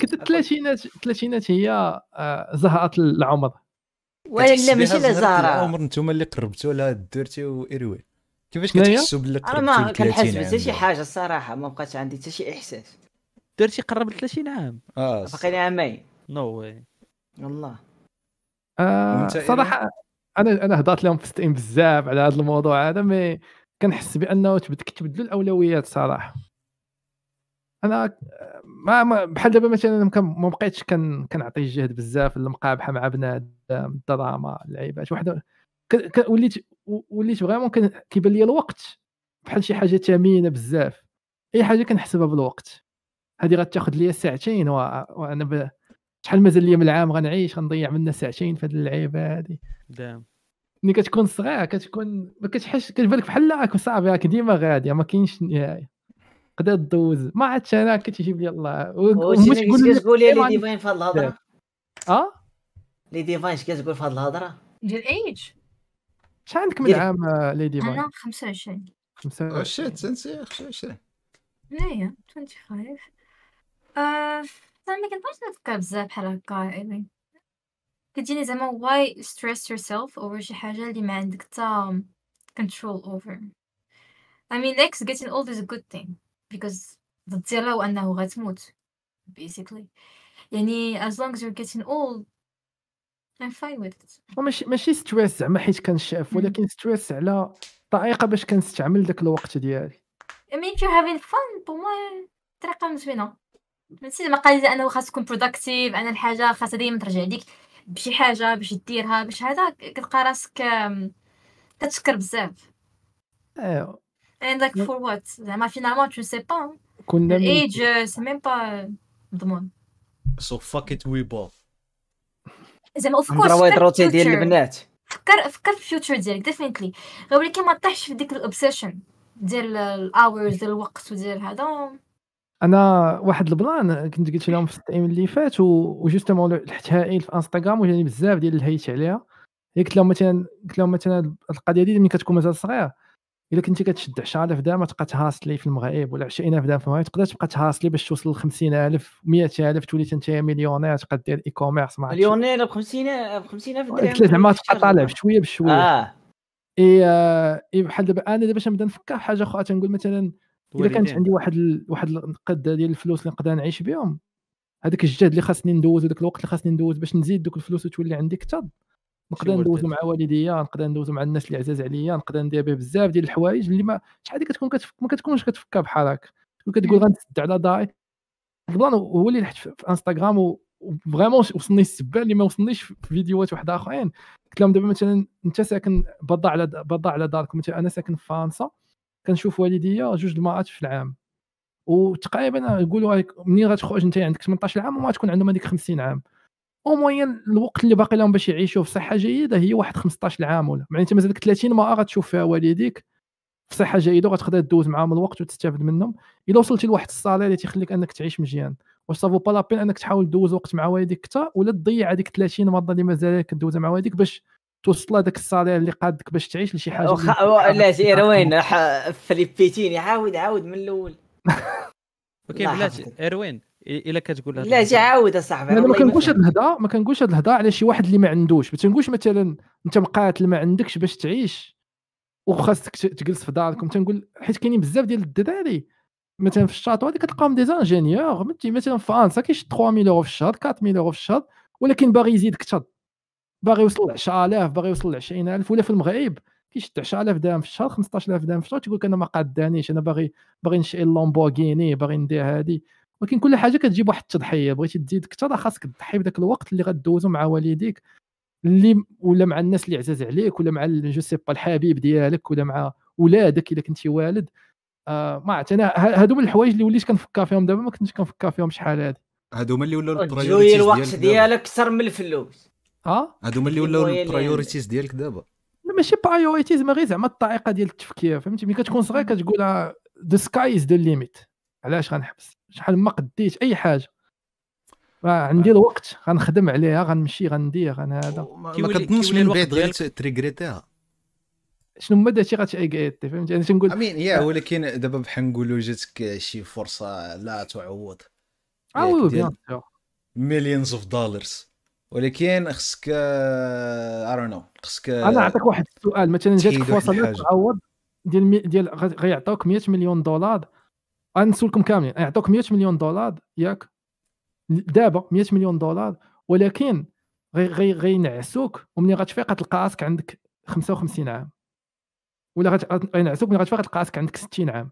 كنت الثلاثينات الثلاثينات هي آه، زهره العمر ولا ماشي لا زهره العمر نتوما اللي قربتوا لها درتي وايروي كيفاش كتحسوا باللي قربتوا انا ما كنحس حتى شي حاجه الصراحه ما بقاش عندي حتى شي احساس درتي قرب 30 عام اه باقي لي عامين نو واي والله آه، صراحه انا انا هضرت لهم في ستيم بزاف على هذا الموضوع هذا مي كنحس بانه تبدلوا الاولويات صراحه انا ما, بحال دابا مثلا ما بقيتش كنعطي الجهد بزاف للمقابحه مع بنادم الدراما اللعيبات واحد وليت وليت فريمون كيبان لي الوقت بحال شي حاجه ثمينه بزاف اي حاجه كنحسبها بالوقت هذه غتاخذ لي ساعتين وانا ب... شحال مازال لي من العام غنعيش غنضيع منا ساعتين في هذه اللعيبه هذه دام ملي كتكون صغير كتكون ما كتحس كتبان لك بحال هاك صافي هاك ديما غادي ما كاينش نهايه قدا دوز ما عادش انا كتجيب لي الله واش كتقول لي إيه، لي ديفاين في هاد الهضره اه لي ديفاين اش كتقول في هاد الهضره ديال ايج شحال عندك من عام آه، لي ديفاين انا 25 25 تنسي 25 ايه 25 آه، ما كنبغيش نفكر بزاف بحال هكا يعني كتجيني زعما واي ستريس يور سيلف اوفر شي حاجه اللي ما عندك حتى كنترول اوفر I mean, next, getting old is a good thing. because ضد لو أنه غتموت basically يعني as long as you're getting old I'm fine with it ماشي ماشي ستريس زعما حيت كنشاف ولكن ستريس على طريقة باش كنستعمل داك الوقت ديالي I mean if you're having fun بو موا طريقه مزوينه فهمتي زعما قال انه خاص تكون بروداكتيف انا الحاجه خاصها ديما ترجع ليك بشي حاجه باش ديرها باش هذا كتلقى راسك كتشكر بزاف ايوا And like mm. for what زعما finalement تو سي با كنا الايج سي ميم با مضمون so فاك it we بو زعما اوف كورس ديال البنات فكر فكر في الفيوتشر ديالك ديفينتلي غير ولكن ما طيحش في ديك الاوبسيشن ديال الاورز ديال الوقت وديال هذا انا واحد البلان كنت قلت لهم في التايم اللي فات وجوستومون لحتها في انستغرام وجاني بزاف ديال الهيت عليها قلت لهم مثلا قلت لهم مثلا القضيه دي ملي كتكون مازال صغير الا كنتي كتشد 10000 درهم تبقى تهاصلي في المغرب ولا 20000 درهم في المغرب تقدر تبقى تهاصلي باش توصل ل 50000 100000 تولي انت مليونير تبقى دير اي كوميرس مليونير ب 50 ب 50000 درهم زعما تبقى طالع بشويه بشويه اه اي اي بحال دابا انا دابا باش نبدا نفكر في حاجه اخرى تنقول مثلا الا كانت عندي واحد ال... واحد القده ديال الفلوس اللي نقدر نعيش بهم هذاك الجهد اللي خاصني ندوز وذاك الوقت اللي خاصني ندوز باش نزيد دوك الفلوس وتولي عندي كثر نقدر ندوزو مع والديا نقدر ندوزو مع الناس اللي عزاز عليا نقدر ندير به بزاف ديال الحوايج اللي ما شحال اللي كتكون كتف... ما كتكونش كتفكر بحال هكا كتقول غنسد على داري البلان هو اللي نحت في انستغرام وفريمون وصلني السبان اللي ما وصلنيش في فيديوهات واحد اخرين قلت لهم دابا مثلا انت ساكن بضع على بضع على دارك مثلا انا ساكن في فرنسا كنشوف والديا جوج المرات في العام وتقريبا نقولوا منين غتخرج انت عندك 18 عام وما تكون عندهم هذيك 50 عام او موين الوقت اللي باقي لهم باش يعيشوا في صحه جيده هي واحد 15 عام ولا يعني انت مازالك 30 ما غتشوف فيها والديك في صحه جيده وغتقدر دوز معاهم الوقت وتستافد منهم الا وصلتي لواحد الصالير اللي تيخليك انك تعيش مزيان واش سافو با لابين انك تحاول دوز وقت مع والديك اكثر ولا تضيع هذيك 30 مره اللي مازالك دوزها مع والديك باش توصل هذاك الصالير اللي قادك باش تعيش لشي حاجه وخ... لا سير وين آه، فليبيتيني عاود عاود من الاول اوكي بلاتي اروين الا كتقول لا جا عاود اصاحبي ما كنقولش هاد الهضره ما كنقولش هاد الهضره على شي واحد اللي ما عندوش ما تنقولش مثلا انت مقاتل ما عندكش باش تعيش وخاصك تجلس في داركم تنقول حيت كاينين بزاف ديال الدراري مثلا في الشاطئ هذه كتلقاهم دي زانجينيور مثلا في فرنسا كيشد 3000 اورو في الشهر 4000 اورو في الشهر ولكن باغي يزيد كثر باغي يوصل 10000 باغي يوصل ل 20000 ولا في المغرب كيشد 10000 درهم في الشهر 15000 درهم في الشهر تيقول لك انا ما قادانيش انا باغي باغي نشري اللامبورغيني باغي ندير هذه ولكن كل حاجه كتجيب واحد التضحيه بغيتي تزيد اكثر خاصك تضحي بداك الوقت اللي غدوزو مع والديك اللي ولا مع الناس اللي عزاز عليك ولا مع جو سي با الحبيب ديالك ولا مع ولادك الا كنتي والد آه ما عرفت انا هادو من الحوايج اللي وليت كنفكر فيهم دابا ما كنتش كنفكر فيهم شحال هادي هادو هما اللي ولاو البرايوريتيز الوقت ديالك اكثر من الفلوس ها آه؟ هادو هما اللي ولاو البرايوريتيز ديالك دابا لا ماشي برايوريتيز ما غير زعما الطريقه ديال التفكير فهمتي ملي كتكون صغير كتقول ذا سكاي از ذا ليميت علاش غنحبس شحال ما قديت اي حاجه عندي آه. الوقت غنخدم عليها غنمشي غندير غن هذا ما كتظنش من بعد غير تريغريتيها شنو ما درتي غتعيقيتي فهمتي انا تنقول امين يا ولكن دابا بحال نقولوا جاتك شي فرصه لا تعوض اه وي بيان مليونز اوف دولارز ولكن خصك ارون آه، نو خصك انا نعطيك واحد السؤال مثلا جاتك فرصه لا تعوض ديال ديال غيعطوك 100 مليون دولار غنسولكم كاملين يعطوك 100 مليون دولار ياك دابا 100 مليون دولار ولكن غي غي غينعسوك ومني غتفيق غتلقى راسك عندك 55 عام ولا غينعسوك ملي غتفيق غتلقى راسك عندك 60 عام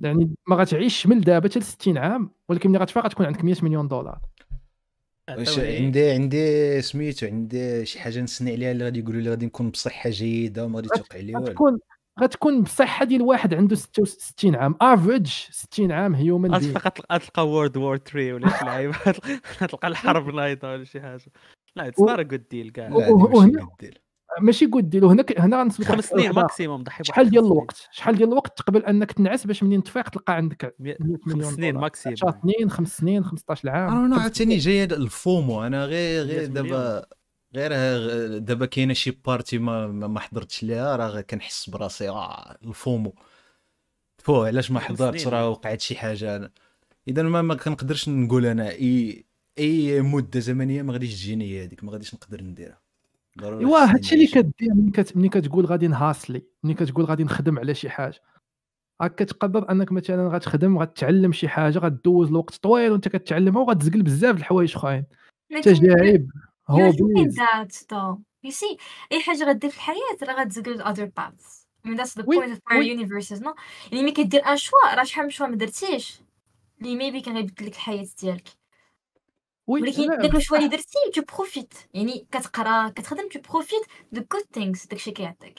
يعني ما غتعيش من دابا حتى 60 عام ولكن ملي غتفيق غتكون عندك 100 مليون دولار واش عندي عندي سميتو عندي شي حاجه نسني عليها اللي غادي يقولوا لي غادي نكون بصحه جيده وما غادي توقع لي والو غتكون بصحه ديال واحد عنده 66 عام افريج 60 عام هيومن فقط غتلقى وورد وور 3 ولا شي لعيبه غتلقى الحرب نايضه ولا شي حاجه لا اتس نار جود ديل كاع ماشي جود ديل وهنا هنا غنسلك خمس سنين ماكسيموم ضحي شحال ديال الوقت شحال ديال الوقت قبل انك تنعس باش منين تفيق تلقى عندك خمس سنين ماكسيموم 10 سنين خمس سنين 15 عام انا عاوتاني جايه الفومو انا غير غير دابا غير دابا كاينه شي بارتي ما ما حضرتش ليها راه كنحس براسي اه الفومو فو علاش ما حضرتش راه وقعت شي حاجه انا اذا ما, ما كنقدرش نقول انا اي اي مده زمنيه ما غاديش تجيني هذيك ما غاديش نقدر نديرها ايوا هادشي اللي كدير ملي كت... كتقول غادي نهاصلي ملي كتقول غادي نخدم على شي حاجه راك كتقبب بانك مثلا غتخدم غتعلم شي حاجه غدوز الوقت طويل وانت كتعلمها وغتزقل بزاف د الحوايج اخرين تجارب هو You're doing بيز that though. أي حاجة غدير في الحياة راه غتزول ل other paths. I mean that's the وي point of our universes, no? يعني ملي كدير ان شوا راه شحال من شوا ما درتيش اللي ميبي كان غيبدل لك الحياة ديالك. وي ولكن داك الشوا اللي درتي تو بروفيت يعني كتقرا كتخدم تو بروفيت the كود ثينكس داكشي كيعطيك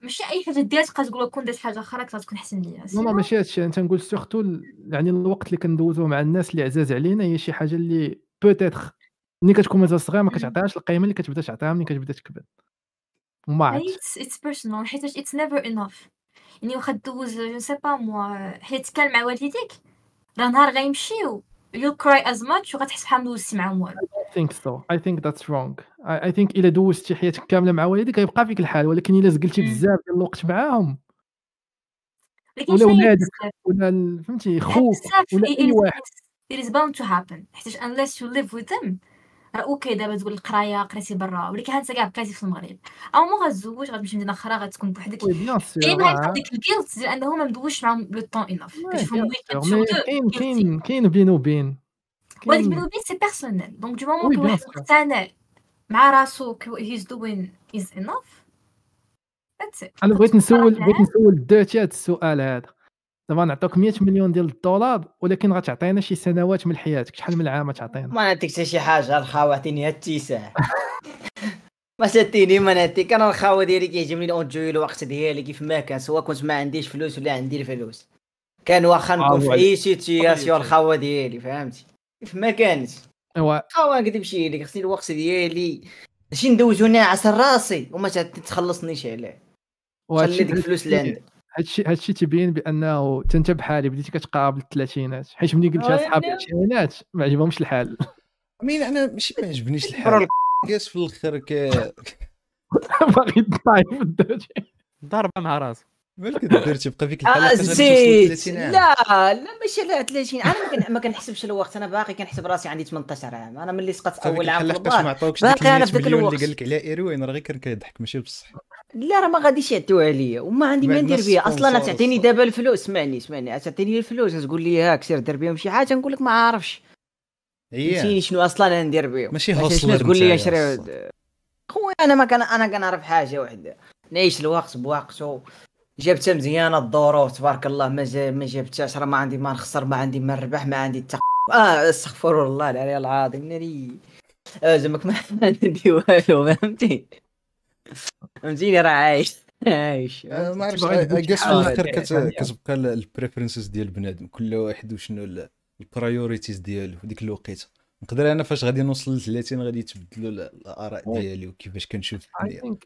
ماشي اي حاجه ديرها تبقى تقول كون درت حاجه اخرى كتكون احسن ليا نو نو ماشي هادشي انا تنقول سورتو يعني الوقت اللي كندوزو مع الناس اللي عزاز علينا هي شي حاجه اللي بوتيتر ملي كتكون مازال صغير ما كتعطيهاش القيمه اللي كتبدا تعطيها ملي كتبدا تكبر وما عرفت اتس اتس بيرسونال حيت اتس نيفر انوف يعني واخا دوز جو سي با موا حيت كان مع والديك راه نهار غيمشيو يو كراي از ماتش وغتحس بحال دوزتي معاهم والو I think so I think that's wrong I, I think الا دوزتي حياتك كامله مع والديك غيبقى فيك الحال ولكن الا زقلتي بزاف ديال الوقت معاهم ولا ولادك ولا فهمتي خوك ولا اي واحد it is bound to happen حيتاش unless you live with them راه اوكي دابا تقول القرايه قريتي برا ولكن هانت كاع بقيتي في المغرب او مو غتزوج غتمشي مدينه اخرى غتكون بوحدك آه. كاين هذيك الجيلت ديال انه ما مدوش معاهم لو طون اناف كاين كاين كاين بين وبين ولكن بين وبين سي بيرسونيل دونك دو مومون كو واحد مقتنع مع راسو هيز دوين از اناف انا بغيت نسول بغيت نسول الذاتي هاد السؤال هذا دابا نعطوك 100 مليون ديال الدولار ولكن غتعطينا شي سنوات من حياتك شحال من عام غتعطينا ما نعطيك حتى شي حاجه الخاو عطيني التيساع ما ساتيني ما نعطيك انا الخاو ديالي كيعجبني الاونجوي الوقت ديالي كيف ما كان سواء كنت ما عنديش فلوس ولا عندي الفلوس كان واخا نكون آه، في اي سيتياسيون الخاو ديالي فهمتي كيف ما كانت ايوا خاوه نكذبش لك خصني الوقت ديالي شي ندوزو ناعس راسي وما تخلصنيش عليه خلي ديك الفلوس اللي عندك هادشي هادشي تبين بانه تنت بحالي بديتي كتقارب الثلاثينات حيت ملي قلتها آه، اصحاب يعني العشرينات ما عجبهمش الحال مين انا ماشي ما عجبنيش الحال كاس في الاخر كا باغي تضايق في ضاربه مع راسك مالك درتي بقى فيك الحاله آه، زيد لا لا ماشي على 30 انا ما كنحسبش الوقت انا باقي كنحسب راسي عندي 18 عام انا ملي سقطت اول عام في الدار باقي انا في ذاك الوقت اللي قال لك على ايروين راه غير كان كيضحك ماشي بصح لا راه ما غاديش يعطيو ليا وما عندي ما ندير بها اصلا تعطيني دابا الفلوس اسمعني اسمعني تعطيني الفلوس تقول لي هاك سير دير بهم شي حاجه نقول لك ما عارفش فهمتيني شنو اصلا ندير بهم ماشي هوصلر تقول لي شري خويا انا ما كان انا كنعرف حاجه وحده نعيش الوقت بوقته جبتها مزيانه الظروف تبارك الله ما ما جبتهاش راه ما عندي ما نخسر ما عندي ما نربح ما عندي التق... اه استغفر الله العلي العظيم ناري آه، زعما ما عندي والو فهمتي فهمتيني راه عايش عايش آه، ما عرفتش في الاخر آه، آه، كتبقى البريفرنسز ديال بنادم كل واحد وشنو البرايوريتيز ديالو في ديك الوقيته نقدر انا فاش غادي نوصل ل 30 غادي يتبدلوا الاراء ديالي وكيفاش كنشوف الدنيا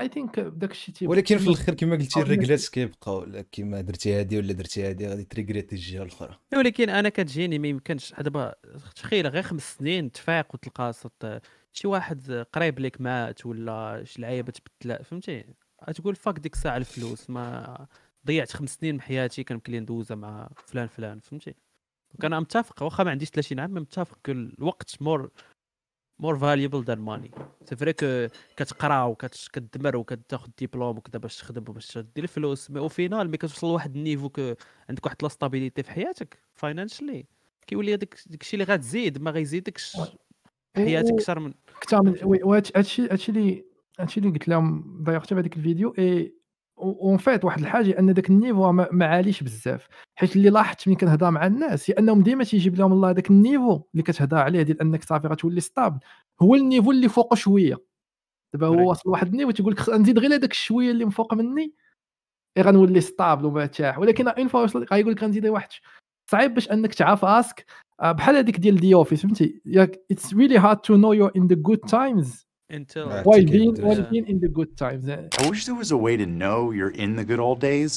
اي ثينك داك الشيء تيبقى ولكن في الاخر كما قلتي الريغليتس كيبقاو كما درتي هذه ولا درتي هذه غادي تريغريتي الجهه الاخرى ولكن انا كتجيني ما يمكنش دابا تخيل غير خمس سنين تفاق وتلقى صوت شي واحد قريب لك مات ولا شي لعيبه تبدل فهمتي تقول فاك ديك الساعه الفلوس ما ضيعت خمس سنين من حياتي كنمكن ندوزها مع فلان فلان فهمتي كان متفق واخا ما عنديش 30 عام متفق الوقت مور مور فاليبل ذان ماني سي فري كتقرا وكتدمر وكتاخذ ديبلوم وكذا باش تخدم وباش دير الفلوس مي او فينال مي كتوصل لواحد النيفو عندك واحد لا ستابيليتي في حياتك فاينانشلي كيولي هذاك داكشي اللي غتزيد ما غيزيدكش حياتك اكثر من اكثر من وي هادشي هادشي اللي هادشي اللي قلت لهم ضيق حتى في هذاك الفيديو اي اون فيت واحد الحاجه ان ذاك النيفو ما عاليش بزاف حيت اللي لاحظت ملي كنهضر مع الناس هي انهم ديما تيجيب لهم الله هذاك النيفو اللي كتهضر عليه ديال انك صافي غتولي ستابل هو النيفو اللي فوق شويه دابا هو واصل واحد النيفو تيقول لك نزيد غير هذاك الشويه اللي من فوق مني إيه، غنولي ستابل ومرتاح ولكن اون فوا غيقول لك غنزيد واحد صعيب باش انك تعرف راسك آه، بحال هذيك ديال دي اوفيس فهمتي ياك اتس ريلي هارد تو نو يو ان ذا جود تايمز while being while being in the good times I wish there was a way to know you're in the good old days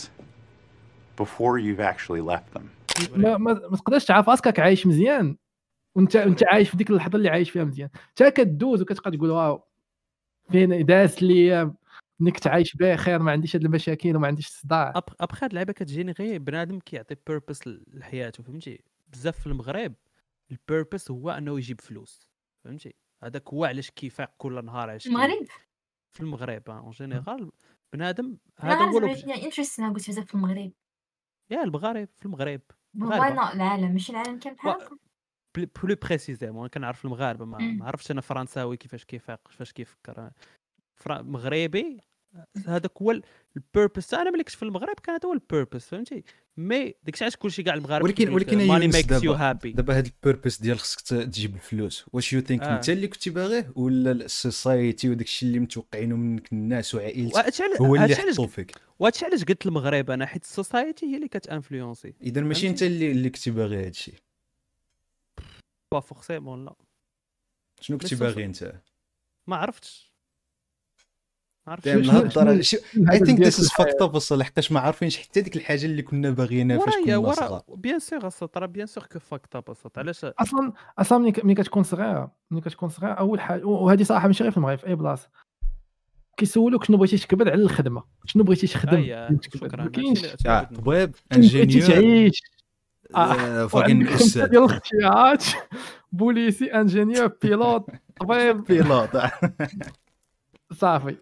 before you've actually left them ما ما, ما تقدرش تعرف راسك عايش مزيان وانت انت عايش في ديك اللحظه اللي عايش فيها مزيان انت كدوز وكتبقى تقول واو فين دازت لي انك تعايش بخير ما عنديش هاد المشاكل وما عنديش الصداع ابخي هاد اللعبه كتجيني غير بنادم كيعطي بيربس لحياته فهمتي بزاف في المغرب البيربس هو انه يجيب فلوس فهمتي هذاك هو علاش كيفاق كل نهار عشان المغرب في المغرب اون آه، جينيرال بنادم هذا هو يعني انا قلت بزاف في المغرب يا البغاري في المغرب لا العالم ماشي العالم كامل بلو بريسيزيمون كنعرف المغاربه ما, ما عرفتش انا فرنساوي كيفاش كيفاق كيفاش كيفكر آه، مغربي هذاك هو البيربس انا ملي كنت في المغرب كان هذا هو البيربس فهمتي مي ديك الساعه كلشي كاع المغاربه ولكن ولكن ماني ميكس يو هابي دابا هذا البيربس ديال خصك تجيب الفلوس واش يو ثينك انت اللي كنتي باغيه ولا السوسايتي وداك الشيء اللي متوقعينه منك الناس وعائلتك هو اللي حطوا فيك وهادشي علاش قلت المغرب انا حيت السوسايتي هي اللي كتانفلونسي اذا ماشي انت اللي اللي كنتي باغي هذا الشيء با فورسيمون لا شنو كنتي باغي انت ما عرفتش لهالدرجه اي ثينك ذيس از فاكت اب وصل ما عارفينش حتى ديك الحاجه اللي كنا باغيينها فاش كنا صغار بيان سيغ السط راه بيان سيغ كو فاكت اب السط علاش اصلا اصلا ملي كتكون صغير ملي كتكون صغير اول حاجه وهذه صراحه ماشي غير في المغرب في اي بلاصه كيسولوك شنو بغيتي تكبر على الخدمه شنو بغيتي تخدم شكرا آه، طبيب انجينيور تعيش فاكين آه، آه، استاذ ديال الاختيارات بوليسي انجينيور بيلوت طبيب بيلوت صافي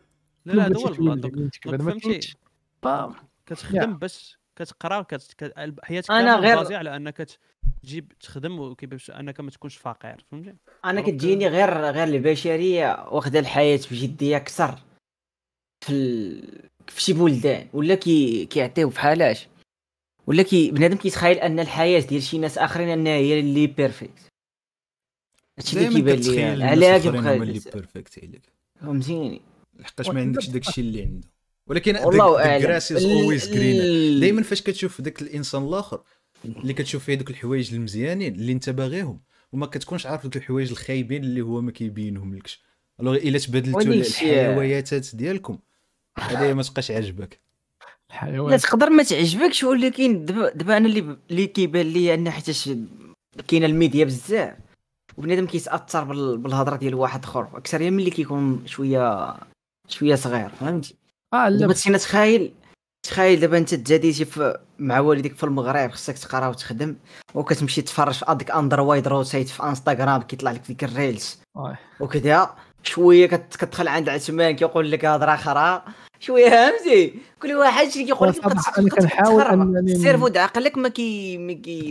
لا لا هذا هو البلاط فهمتي كتخدم باش كتقرا كت... حياتك انا غير على انك تجيب تخدم وكيفاش انك ما تكونش فقير فهمتي انا كتجيني غير غير البشريه واخده الحياه بجديه اكثر في ال... في شي بلدان ولا كي كيعطيو بحالاش ولا كي بنادم كيتخيل ان الحياه ديال شي ناس اخرين انها هي اللي بيرفكت هادشي اللي كيبان لي علاش بقى اللي بيرفكت عليك فهمتيني لحقاش ما عندكش داكشي اللي عنده ولكن الكراس از اولويز جرين دائما فاش كتشوف ذاك الانسان الاخر اللي كتشوف فيه ذوك الحوايج المزيانين اللي انت باغيهم وما كتكونش عارف ذوك الحوايج الخايبين اللي هو ما كيبينهم لكش الوغ الا تبدلتوا الحيويات ديالكم هذه ما تبقاش عاجبك الحيوان لا تقدر ما تعجبكش ولكن دابا دابا انا اللي اللي كيبان لي ان حيتاش كاينه الميديا بزاف وبنادم كيتاثر بالهضره ديال واحد اخر اكثر من اللي كيكون شويه شويه صغير فهمتي اه لا بس انا تخيل تخيل دابا انت تجاديتي مع والديك في المغرب خصك تقرا وتخدم وكتمشي تفرج في هذيك اندر وايد في انستغرام كيطلع لك ديك الريلز وكذا شويه كتدخل عند عثمان كيقول لك هضره اخرى شويه فهمتي كل واحد شي كيقول لك انا كنحاول انني السيرفو ديال عقلك ما كي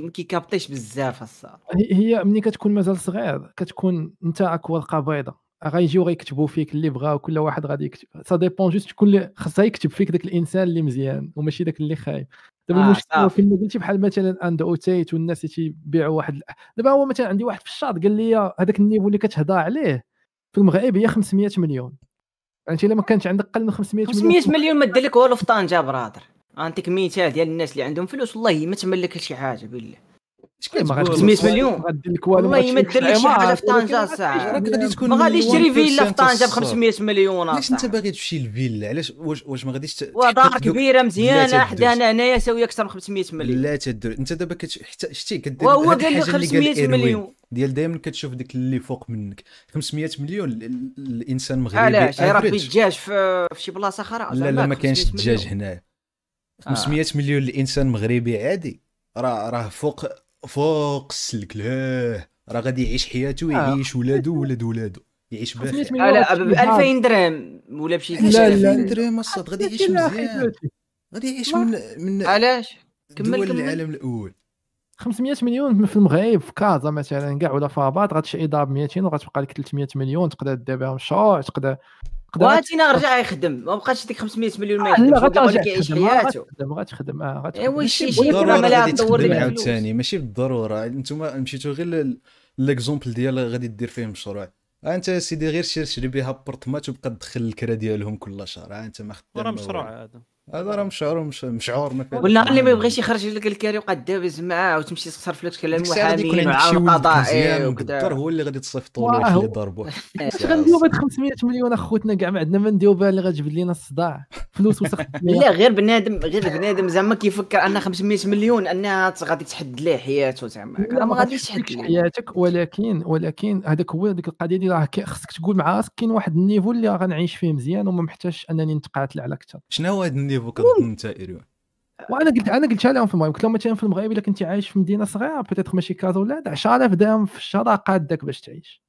ما كيكابطيش بزاف الصراحه هي ملي كتكون مازال صغير كتكون انت راك ورقه بيضه غيجيو غيكتبوا فيك اللي بغا وكل واحد غادي يكتب سا ديبون جوست شكون اللي خصها يكتب فيك داك الانسان اللي مزيان وماشي داك اللي خايب دابا آه المشكل فيما قلتي بحال مثلا اندو اوتيت والناس اللي تيبيعوا واحد دابا هو مثلا عندي واحد في الشاط قال لي هذاك النيفو اللي كتهضى عليه في المغرب هي 500 مليون انت الا ما كانش عندك اقل من 500 مليون 500 مليون ما دير لك والو في طنجه برادر غنعطيك مثال ديال الناس اللي عندهم فلوس والله ما تملك شي حاجه بالله شكون ما غاديش 800 مليون والله ما دير لك شي حاجه في طنجه صاح ما غاديش تشري فيلا في طنجه ب 500 مليون علاش انت باغي تمشي للفيلا علاش واش واش ما غاديش ودار كبيره مزيانه حدانا هنايا ساويه اكثر من 500 مليون لا تدور انت دابا حتى شتي كدير وهو قال لي 500 مليون ديال دائما كتشوف ديك اللي فوق منك 500 مليون الانسان المغربي علاش ربي الدجاج في شي بلاصه اخرى لا لا ما كاينش الدجاج هنا 500 مليون الانسان المغربي عادي راه راه فوق فوق السلك لاه راه غادي يعيش حياته ويعيش آه. ولادو ولاد ولادو يعيش ب 2000 درهم ولا بشي لا لا 2000 درهم الصاد غادي يعيش مزيان غادي يعيش من من علاش كمل كمل العالم الاول 500 مليون في المغرب في كازا مثلا كاع ولا في رباط غتشعي دار ب 200 وغتبقى لك 300 مليون تقدر دير بهم مشروع تقدر واتينا رجع يخدم ما بقاش ديك 500 مليون ما يخدمش آه غترجع حياته غتخدم اه غتخدم واش شي مليار دور لك عاوتاني ماشي بالضروره انتم مشيتو غير ليكزومبل ديال غادي دير فيه مشروع آه، انت سيدي غير شير شري بها بورتمات وبقى تدخل الكرا ديالهم كل شهر آه، انت ما خدام راه مشروع هذا هذا راه مشعور مش مشعور ما فيهاش ولا اللي ما يبغيش يخرج لك الكاري وقعد دابز معاه وتمشي تصهر فلوس كلام المحامين وعلى القضاء وكذا هو اللي غادي تصيفطوا له اللي ضربوه اش غنديو بهاد 500 مليون اخوتنا كاع ما عندنا ما نديو بها اللي غتجبد لنا الصداع فلوس وسخ لا غير بنادم غير بنادم زعما كيفكر ان 500 مليون انها غادي تحد ليه حياته زعما ما غاديش تحد حياتك ولكن ولكن هذاك هو هذيك القضيه اللي راه خصك تقول مع راسك كاين واحد النيفو اللي غنعيش فيه مزيان وما محتاجش انني نتقاتل على كثر شنو هو هذا كتكتشف وكتظن وانا قلت انا قلتها لهم في المغرب قلت لهم مثلا في المغرب الا كنتي عايش في مدينه صغيره بيتيتر ماشي كازا ولا 10000 درهم في الشهر قادك باش تعيش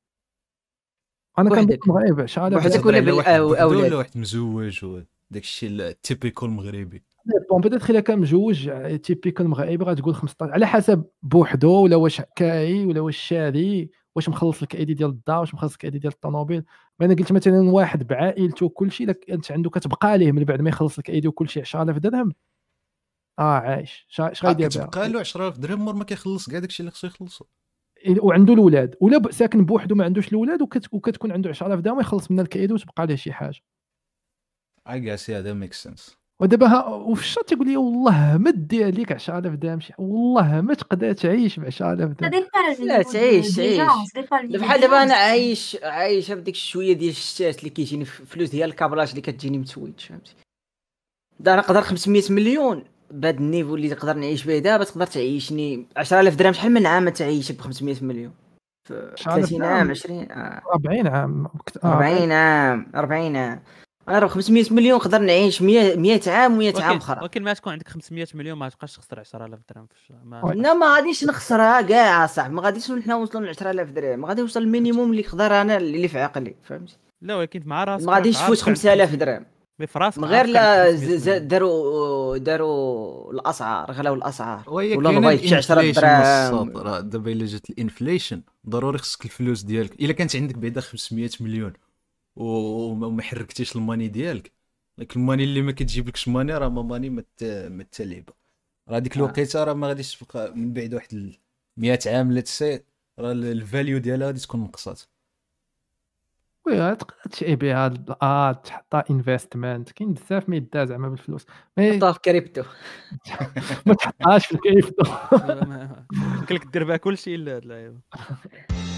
انا كنت في المغرب 10000 وحدك ولا ولا واحد مزوج وداك الشيء التيبيكال المغربي بون بيتيتر الا كان مزوج تيبيكو المغربي غتقول 15 على حسب بوحدو ولا واش كاي ولا واش شاري واش مخلص لك ايدي ديال الدار واش مخلص لك ايدي ديال الطوموبيل انا قلت مثلا واحد بعائلته وكلشي داك انت عنده كتبقى ليه من بعد ما يخلص لك ايدي وكلشي 10000 درهم اه عايش اش آه، غادي بها كتبقى له 10000 درهم مور ما كيخلص كاع داكشي اللي خصو يخلصو وعنده الاولاد ولا ساكن بوحدو ما عندوش الاولاد وكت... وكتكون عنده 10000 درهم يخلص منها الكايد وتبقى ليه شي حاجه اي جاس هذا ميك سنس ودابا وفي الشات تيقول لي والله ما دي عليك 10000 درهم شي والله ما تقدر تعيش ب 10000 درهم لا تعيش تعيش بحال دابا انا عايش عايش بديك الشويه ديال الشتات اللي كيجيني فلوس ديال الكابلاج اللي كتجيني متويت فهمتي دا نقدر 500 مليون بهذا النيفو اللي تقدر نعيش به دابا تقدر تعيشني 10000 درهم شحال من عام تعيش ب 500 مليون 30 عام 20 40 آه. عام 40 آه. عام 40 عام انا راه 500 مليون نقدر نعيش 100 عام و100 عام اخرى ولكن ما تكون عندك 500 مليون ما تبقاش تخسر 10000 درهم في ما لا ما غاديش نخسرها كاع صاحبي ما غاديش حنا نوصلوا ل 10000 درهم غادي نوصل المينيموم اللي نقدر انا اللي في عقلي فهمت لا ولكن مع راسك ما غاديش تفوت 5000 درهم في راسك من غير لا داروا داروا الاسعار غلاو الاسعار ولا البيض شي 10 درهم دابا الا جات الانفليشن ضروري خصك الفلوس ديالك الا كانت عندك بعدا 500 مليون وما حركتيش الماني ديالك لك الماني اللي ما كتجيبلكش ماني راه ما ماني ما مت... راه ديك آه. الوقيته راه ما غاديش تبقى من بعد واحد 100 عام لا تسي راه الفاليو ديالها غادي تكون نقصات وي تقدر تشري بها الارت آه، تحطها انفستمنت كاين بزاف ما يدها زعما بالفلوس تحطها في كريبتو ما تحطهاش في الكريبتو يمكن لك دير بها كلشي الا هاد اللعيبه